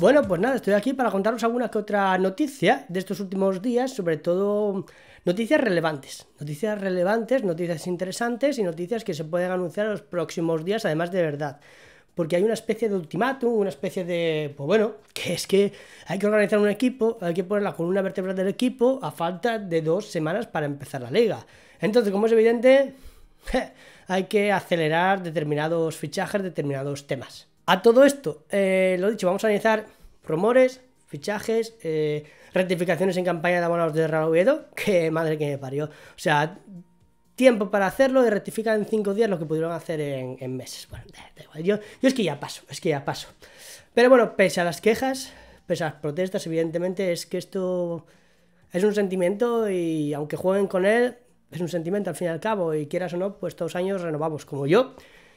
Bueno, pues nada, estoy aquí para contaros alguna que otra noticia de estos últimos días, sobre todo noticias relevantes, noticias relevantes, noticias interesantes y noticias que se pueden anunciar los próximos días, además de verdad. Porque hay una especie de ultimátum, una especie de, pues bueno, que es que hay que organizar un equipo, hay que poner la columna vertebral del equipo a falta de dos semanas para empezar la liga. Entonces, como es evidente, hay que acelerar determinados fichajes, determinados temas. A todo esto, eh, lo dicho, vamos a analizar rumores, fichajes, eh, rectificaciones en campaña de abonados de Real Oviedo, que madre que me parió. O sea, tiempo para hacerlo y rectificar en 5 días lo que pudieron hacer en, meses. Bueno, igual, yo, yo es que ya paso, es que ya paso. Pero bueno, pese a las quejas, pese a las protestas, evidentemente es que esto es un sentimiento y aunque jueguen con él, es un sentimiento al fin y al cabo y quieras o no, pues todos años renovamos como yo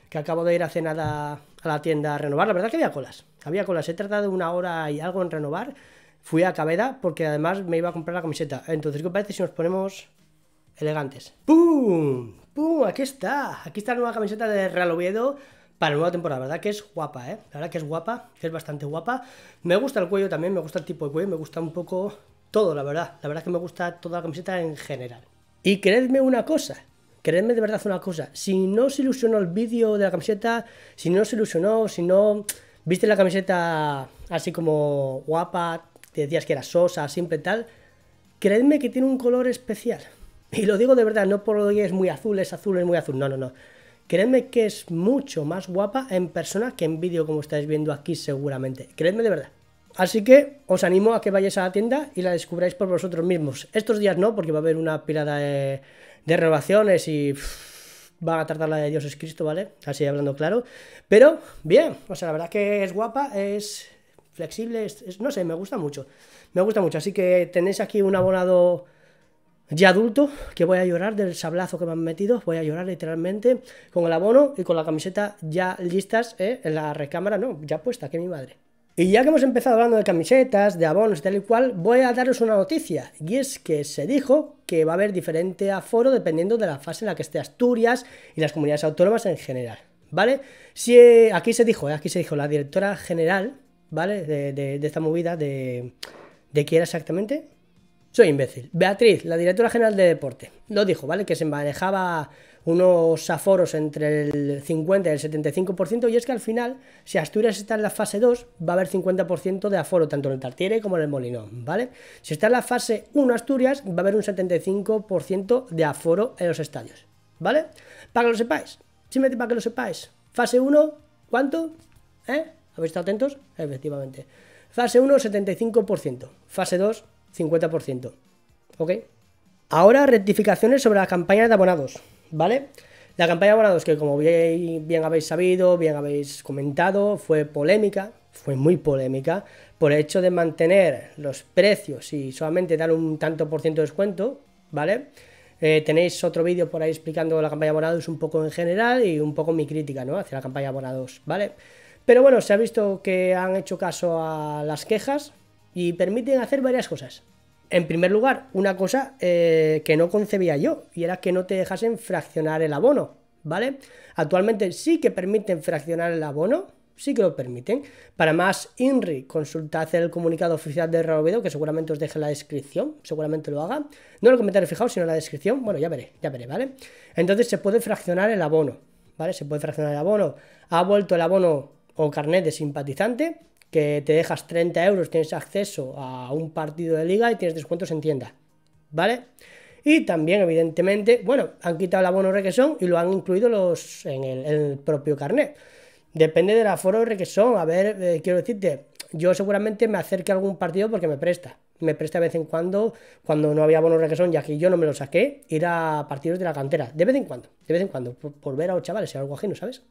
que acabo de ir a nada a la tienda a renovar. La verdad que había colas, había colas. He tardado una hora y algo en renovar. Fui a Cabeda porque además me iba a comprar la camiseta. Entonces, ¿qué os parece si nos ponemos elegantes? ¡Pum! ¡Pum! Aquí está. Aquí está la nueva camiseta de Real Oviedo para la nueva temporada. La verdad que es guapa, ¿eh? La verdad que es guapa, que es bastante guapa. Me gusta el cuello también, me gusta el tipo de cuello, me gusta un poco todo, la verdad. La verdad que me gusta toda la camiseta en general. Y creedme una cosa, Creedme de verdad una cosa, si no os ilusionó el vídeo de la camiseta, si no os ilusionó, si no viste la camiseta así como guapa, te decías que era sosa, simple tal, creedme que tiene un color especial. Y lo digo de verdad, no por lo que es muy azul, es azul, es muy azul, no, no, no. Creedme que es mucho más guapa en persona que en vídeo como estáis viendo aquí seguramente. Creedme de verdad. Así que os animo a que vayáis a la tienda y la descubráis por vosotros mismos. Estos días no, porque va a haber una pirada... de de renovaciones y van a tardar la de Dios es Cristo, ¿vale? Así hablando claro. Pero bien, o sea, la verdad que es guapa, es flexible, no sé, me gusta mucho. Me gusta mucho, así que tenéis aquí un abonado ya adulto, que voy a llorar del sablazo que me han metido, voy a llorar literalmente con el abono y con la camiseta ya listas ¿eh? en la recámara, no, ya puesta, que mi madre. Y ya que hemos empezado hablando de camisetas, de abonos y tal y cual, voy a daros una noticia. Y es que se dijo que va a haber diferente aforo dependiendo de la fase en la que esté Asturias y las comunidades autónomas en general. ¿Vale? Si, eh, aquí se dijo, eh, aquí se dijo, la directora general, ¿vale? De, esta movida, de, ¿de era exactamente? Soy imbécil. Beatriz, la directora general de deporte, lo dijo, ¿vale? Que se manejaba unos aforos entre el 50 y el 75%, y es que al final, si Asturias está en la fase 2, va a haber 50% de aforo, tanto en el Tartiere como en el Molinón, ¿vale? Si está en la fase 1 Asturias, va a haber un 75% de aforo en los estadios, ¿vale? Para que lo sepáis, simplemente para que lo sepáis. Fase 1, ¿cuánto? ¿Eh? ¿Habéis estado atentos? Efectivamente. Fase 1, 75%. Fase 2, 50%. ¿Ok? Ahora, rectificaciones sobre las campañas de abonados. ¿vale? La campaña de que como bien, habéis sabido, bien habéis comentado, fue polémica, fue muy polémica, por el hecho de mantener los precios y solamente dar un tanto por ciento de descuento, ¿vale? Eh, tenéis otro vídeo por ahí explicando la campaña Abonados un poco en general y un poco mi crítica ¿no? hacia la campaña Abonados, ¿vale? Pero bueno, se ha visto que han hecho caso a las quejas y permiten hacer varias cosas en primer lugar, una cosa eh, que no concebía yo, y era que no te dejasen fraccionar el abono, ¿vale? Actualmente sí que permiten fraccionar el abono, sí que lo permiten. Para más INRI, consultad el comunicado oficial de Reovedo, que seguramente os deje en la descripción, seguramente lo haga. No en el comentario fijado, sino en la descripción, bueno, ya veré, ya veré, ¿vale? Entonces se puede fraccionar el abono, ¿vale? Se puede fraccionar el abono. Ha vuelto el abono o carnet de simpatizante, que te dejas 30 euros, tienes acceso a un partido de liga y tienes descuentos en tienda. ¿Vale? Y también, evidentemente, bueno, han quitado la abono requesón y lo han incluido los, en, el, propio carnet. Depende del aforo de requesón. A ver, eh, quiero decirte, yo seguramente me acerque a algún partido porque me presta. Me presta de vez en cuando, cuando no había bonos requesón, ya que yo no me lo saqué, ir a partidos de la cantera. De vez en cuando, de vez en cuando, por, ver a los chavales, y algo ajeno, ¿sabes?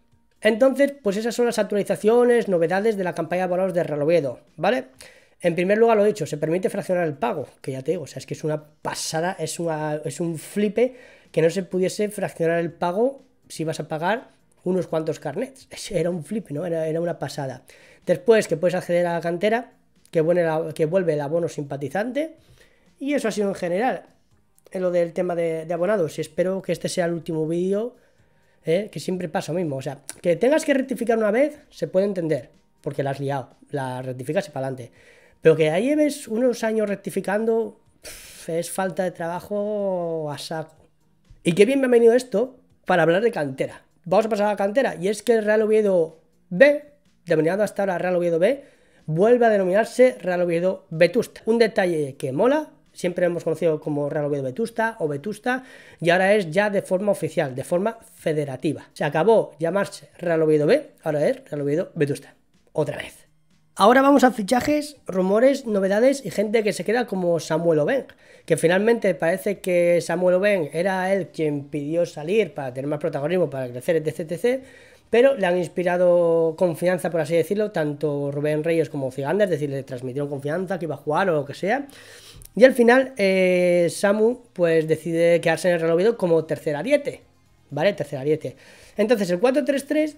Entonces, pues esas son las actualizaciones, novedades de la campaña de abonados de Reloviedo, ¿vale? En primer lugar, lo he dicho, se permite fraccionar el pago, que ya te digo, o sea, es que es una pasada, es, una, un flipe que no se pudiese fraccionar el pago si vas a pagar unos cuantos carnets. Era un flipe, ¿no? Era, una pasada. Después, que puedes acceder a la cantera, que, vuelve el, que vuelve el abono simpatizante, y eso ha sido en general en lo del tema de, de abonados. Y espero que este sea el último vídeo ¿eh? que siempre pasa lo mismo. O sea, que tengas que rectificar una vez, se puede entender, porque la has liado, la rectificas y para adelante. Pero que ahí lleves unos años rectificando, es falta de trabajo a saco. Y qué bien me ha venido esto para hablar de cantera. Vamos a pasar a la cantera, y es que el Real Oviedo B, denominado hasta ahora Real Oviedo B, vuelve a denominarse Real Oviedo Vetusta. Un detalle que mola, siempre hemos conocido como Real Oviedo Vetusta o Vetusta, y ahora es ya de forma oficial, de forma federativa. Se acabó llamarse Real Oviedo B, ahora es Real Oviedo Vetusta. Otra vez. Ahora vamos a fichajes, rumores, novedades y gente que se queda como Samuel Oben, que finalmente parece que Samuel Oben era él quien pidió salir para tener más protagonismo, para crecer, etc, etc pero le han inspirado confianza, por así decirlo, tanto Rubén Reyes como Figanda, es decir, le transmitieron confianza que iba a jugar o lo que sea. Y al final, eh, Samu pues decide quedarse en el Real como tercer ariete, ¿vale? Tercer ariete. Entonces, el 4-3-3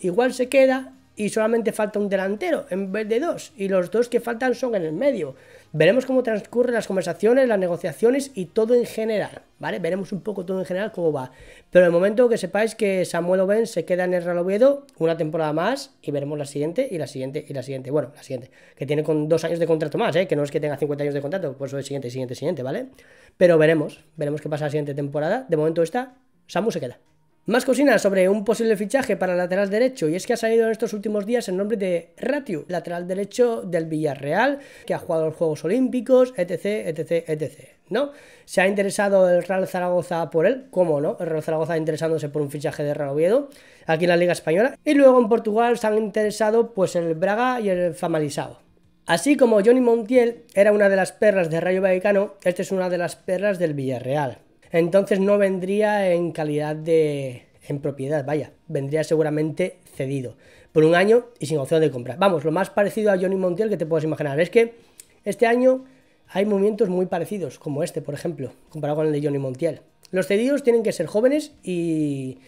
igual se queda y solamente falta un delantero en vez de dos, y los dos que faltan son en el medio. Veremos cómo transcurren las conversaciones, las negociaciones y todo en general, ¿vale? Veremos un poco todo en general cómo va. Pero de momento que sepáis que Samuel Oben se queda en el Real Oviedo una temporada más y veremos la siguiente y la siguiente y la siguiente, bueno, la siguiente, que tiene con dos años de contrato más, ¿eh? Que no es que tenga 50 años de contrato, por pues eso es siguiente, siguiente, siguiente, ¿vale? Pero veremos, veremos qué pasa la siguiente temporada. De momento está, Samuel se queda. Más cocinas sobre un posible fichaje para lateral derecho y es que ha salido en estos últimos días el nombre de Ratio, lateral derecho del Villarreal, que ha jugado los Juegos Olímpicos, etc, etc, etc. ¿No? Se ha interesado el Real Zaragoza por él, ¿cómo no? El Real Zaragoza interesándose por un fichaje de Real Oviedo aquí en la Liga Española y luego en Portugal se han interesado pues el Braga y el Famalizado. Así como Johnny Montiel era una de las perlas de Rayo Vallecano, este es una de las perlas del Villarreal. Entonces no vendría en calidad de... en propiedad, vaya, vendría seguramente cedido por un año y sin opción de compra. Vamos, lo más parecido a Johnny Montiel que te puedas imaginar. Es que este año hay movimientos muy parecidos, como este, por ejemplo, comparado con el de Johnny Montiel. Los cedidos tienen que ser jóvenes y,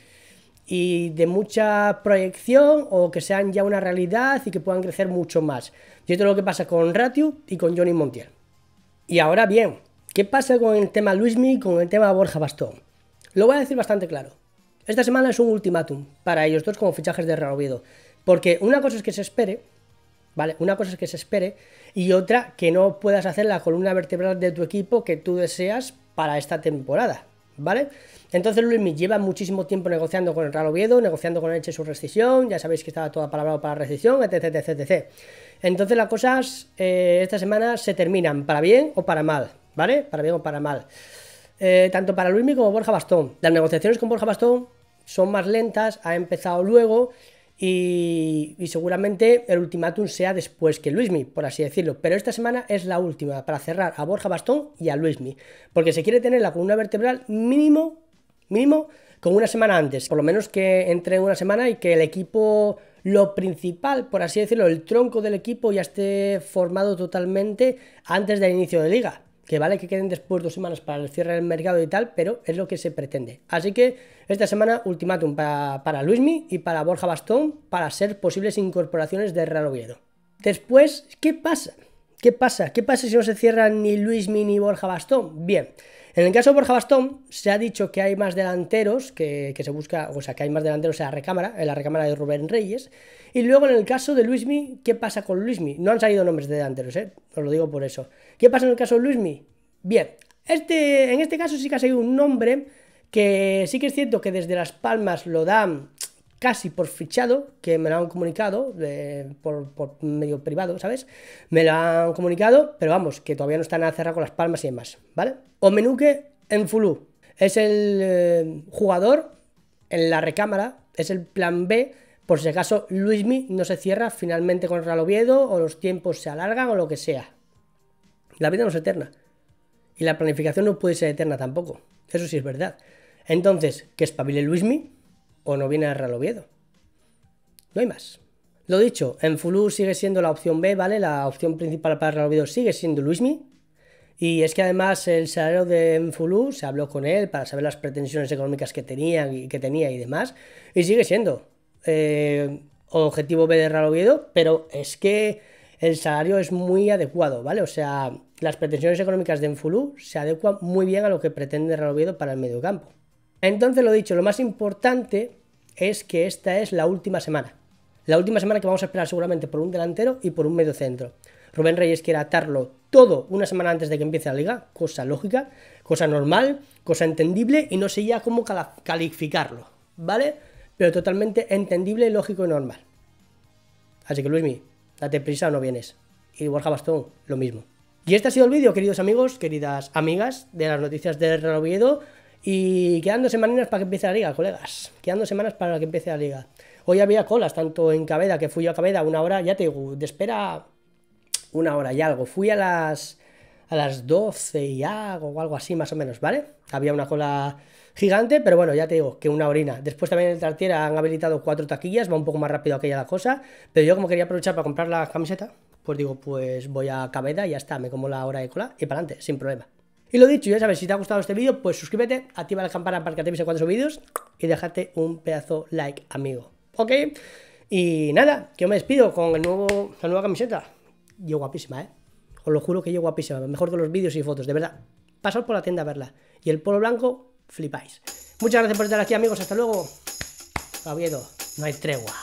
y de mucha proyección o que sean ya una realidad y que puedan crecer mucho más. Y esto lo que pasa con Ratio y con Johnny Montiel. Y ahora bien, ¿Qué pasa con el tema Luismi y con el tema Borja Bastón? Lo voy a decir bastante claro. Esta semana es un ultimátum para ellos dos como fichajes de Raro Oviedo. Porque una cosa es que se espere, ¿vale? Una cosa es que se espere y otra que no puedas hacer la columna vertebral de tu equipo que tú deseas para esta temporada, ¿vale? Entonces Luismi lleva muchísimo tiempo negociando con el Real Oviedo, negociando con Eche su rescisión, ya sabéis que estaba toda palabra para la rescisión, etc, etc, etc. Entonces las cosas eh, esta semana se terminan, para bien o para mal, ¿vale? Para bien o para mal. Eh, tanto para Luismi como Borja Bastón. Las negociaciones con Borja Bastón son más lentas, ha empezado luego y, y, seguramente el ultimátum sea después que Luismi, por así decirlo. Pero esta semana es la última para cerrar a Borja Bastón y a Luismi, porque se quiere tener la columna vertebral mínimo, mínimo, con una semana antes, por lo menos que entre una semana y que el equipo, lo principal, por así decirlo, el tronco del equipo ya esté formado totalmente antes del inicio de liga que vale que queden después dos semanas para el cierre del mercado y tal, pero es lo que se pretende. Así que esta semana ultimátum para, para Luismi y para Borja Bastón para ser posibles incorporaciones de Real Oviedo. Después, ¿qué pasa? ¿Qué pasa? ¿Qué pasa si no se cierran ni Luismi ni Borja Bastón? Bien, en el caso de Borja Bastón, se ha dicho que hay más delanteros, que, se busca, o sea, que hay más delanteros en la recámara, en la recámara de Rubén Reyes. Y luego en el caso de Luismi, ¿qué pasa con Luismi? No han salido nombres de delanteros, ¿eh? Os lo digo por eso. ¿Qué pasa en el caso de Luismi? Bien, este, en este caso sí que ha salido un nombre que sí que es cierto que desde Las Palmas lo dan casi por fichado, que me lo han comunicado por, medio privado, ¿sabes? Me lo han comunicado, pero vamos, que todavía no están a cerrar con las palmas y demás, ¿vale? Omenuke en Fulú es el eh, jugador en la recámara, es el plan B, por si acaso Luismi no se cierra finalmente con el Oviedo, o los tiempos se alargan, o lo que sea. La vida no es eterna. Y la planificación no puede ser eterna tampoco. Eso sí es verdad. Entonces, que espabile Luismi, o no viene a Raloviedo. No hay más. Lo dicho, en Fulú sigue siendo la opción B, ¿vale? La opción principal para Raloviedo sigue siendo Luismi. Y es que además el salario de fulú se habló con él para saber las pretensiones económicas que, tenía y, que tenía y demás. Y sigue siendo eh, objetivo B de Raloviedo, pero es que el salario es muy adecuado, ¿vale? O sea, las pretensiones económicas de Fulú se adecuan muy bien a lo que pretende Raloviedo para el campo. Entonces, lo dicho, lo más importante es que esta es la última semana. La última semana que vamos a esperar seguramente por un delantero y por un medio centro. Rubén Reyes quiere atarlo todo una semana antes de que empiece la liga, cosa lógica, cosa normal, cosa entendible y no sé ya cómo calificarlo, ¿vale? Pero totalmente entendible, lógico y normal. Así que Luismi, date prisa o no vienes. Y Borja Bastón, lo mismo. Y este ha sido el vídeo, queridos amigos, queridas amigas de las noticias de renoviedo. Y quedando semanas para que empiece la liga, colegas. quedando semanas para que empiece la liga. Hoy había colas, tanto en Cabeda, que fui yo a Cabeda, una hora, ya te digo, de espera una hora y algo. Fui a las, a las 12 y algo, o algo así más o menos, ¿vale? Había una cola gigante, pero bueno, ya te digo, que una orina. Después también en el Tartiera han habilitado cuatro taquillas, va un poco más rápido aquella la cosa, pero yo como quería aprovechar para comprar la camiseta, pues digo, pues voy a Cabeda y ya está, me como la hora de cola y para adelante, sin problema. Y lo dicho, ya sabes, si te ha gustado este vídeo, pues suscríbete, activa la campana para que te avise cuando subo vídeos y déjate un pedazo like, amigo. ¿Ok? Y nada, que yo me despido con el nuevo, la nueva camiseta. Yo guapísima, ¿eh? Os lo juro que yo guapísima, mejor que los vídeos y fotos, de verdad. Pasad por la tienda a verla. Y el polo blanco, flipáis. Muchas gracias por estar aquí, amigos. Hasta luego. Gabriel, no hay tregua.